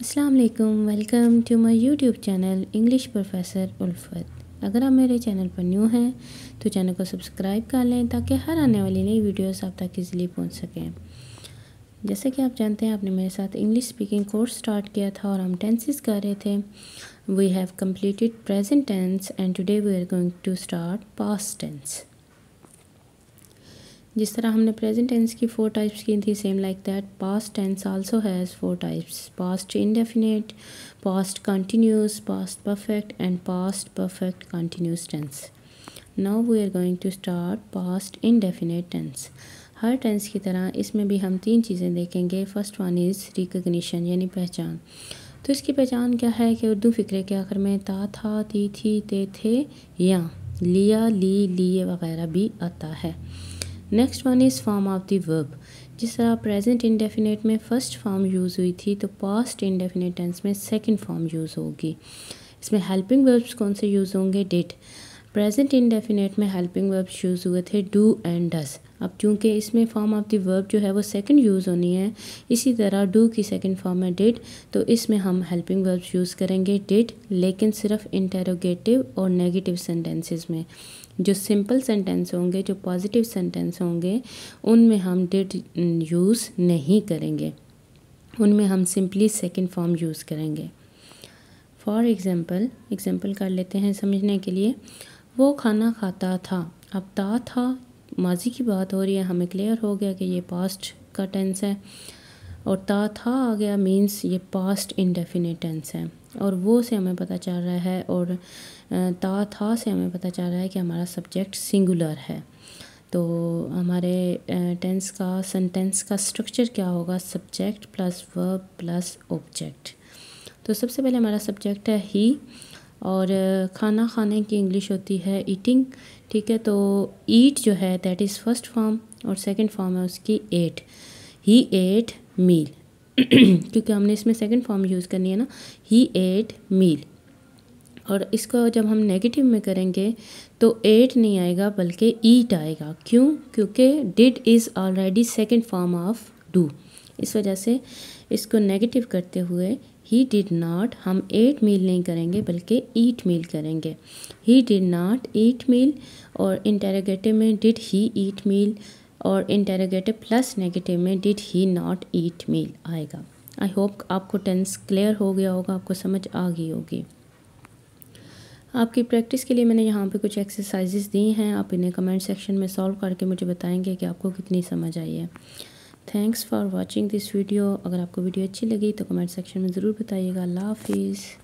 अस्सलाम welcome to my YouTube channel English professor Ulfat अगर आप मेरे चैनल पर न्यू हैं तो चैनल को सब्सक्राइब कर लें ताकि हर आने वाली नई वीडियोस आप तक इजीली पहुंच सकें जैसे कि आप जानते हैं आपने मेरे साथ इंग्लिश स्पीकिंग कोर्स स्टार्ट किया था और हम टेंसेस कर रहे थे we have completed present tense and today we are going to start past tense जिस तरह हमने प्रेजेंट टेंस की फोर टाइप्स की थी same like that past tense also has four types past indefinite past continuous past perfect and past perfect continuous tense now we are going to start past indefinite tense हर tense की तरह इसमें भी हम तीन चीज़ें देखेंगे फर्स्ट वन इज़ रिकग्निशन यानी पहचान तो इसकी पहचान क्या है कि उर्दू फ़िक्रे के आखिर में ता था ती थी ते थे या लिया ली लिए वगैरह भी आता है next one is form of the verb जिस तरह प्रेजेंट इंडेफिनेट में फ़र्स्ट फॉर्म यूज़ हुई थी तो पास्ट इंडेफिनेट टेंस में सेकंड फॉर्म यूज़ होगी इसमें हेल्पिंग वर्ब्स कौन से यूज़ होंगे डिट प्रेजेंट इनडेफिनेट में हेल्पिंग वर्ब यूज़ हुए थे डू एंड डस अब चूंकि इसमें फॉर्म ऑफ द वर्ब जो है वो सेकंड यूज़ होनी है इसी तरह डू की सेकंड फॉर्म है डिड तो इसमें हम हेल्पिंग वर्ब यूज़ करेंगे डिड लेकिन सिर्फ इंटेरोगेटिव और नेगेटिव सेंटेंसेस में जो सिंपल सेंटेंस होंगे जो पॉजिटिव सेंटेंस होंगे उनमें हम डिड यूज़ नहीं करेंगे उनमें हम सिंपली सेकेंड फॉर्म यूज़ करेंगे फॉर एग्ज़ाम्पल एग्ज़ाम्पल कर लेते हैं समझने के लिए वो खाना खाता था अब ता था माजी की बात हो रही है हमें क्लियर हो गया कि ये पास्ट का टेंस है और ता था आ गया मीन्स ये पास्ट इनडेफिनेट टेंस है और वो से हमें पता चल रहा है और ता था से हमें पता चल रहा है कि हमारा सब्जेक्ट सिंगुलर है तो हमारे टेंस का सेंटेंस का स्ट्रक्चर क्या होगा subject plus verb plus object तो सबसे पहले हमारा सब्जेक्ट है ही और खाना खाने की इंग्लिश होती है ईटिंग ठीक है तो ईट जो है दैट इज़ फर्स्ट फॉर्म और सेकंड फॉर्म है उसकी एट ही एट मील क्योंकि हमने इसमें सेकंड फॉर्म यूज़ करनी है ना ही एट मील और इसको जब हम नेगेटिव में करेंगे तो एट नहीं आएगा बल्कि ईट आएगा क्यों क्योंकि did is already second form of do इस वजह से इसको नेगेटिव करते हुए ही डिड नाट हम एट मील नहीं करेंगे बल्कि ईट मील करेंगे he did naught eat meal और इंटेरोगेटिव में डिड ही ईट मील और इंटेरोगेटिव प्लस नेगेटिव में did he not eat meal आएगा आई होप आपको टेंस क्लियर हो गया होगा आपको समझ आ गई होगी आपकी प्रैक्टिस के लिए मैंने यहाँ पे कुछ एक्सरसाइजेस दी हैं आप इन्हें कमेंट सेक्शन में सॉल्व करके मुझे बताएंगे कि आपको कितनी समझ आई है thanks for watching this video अगर आपको वीडियो अच्छी लगी तो कमेंट सेक्शन में ज़रूर बताइएगा अल्लाह हाफिज़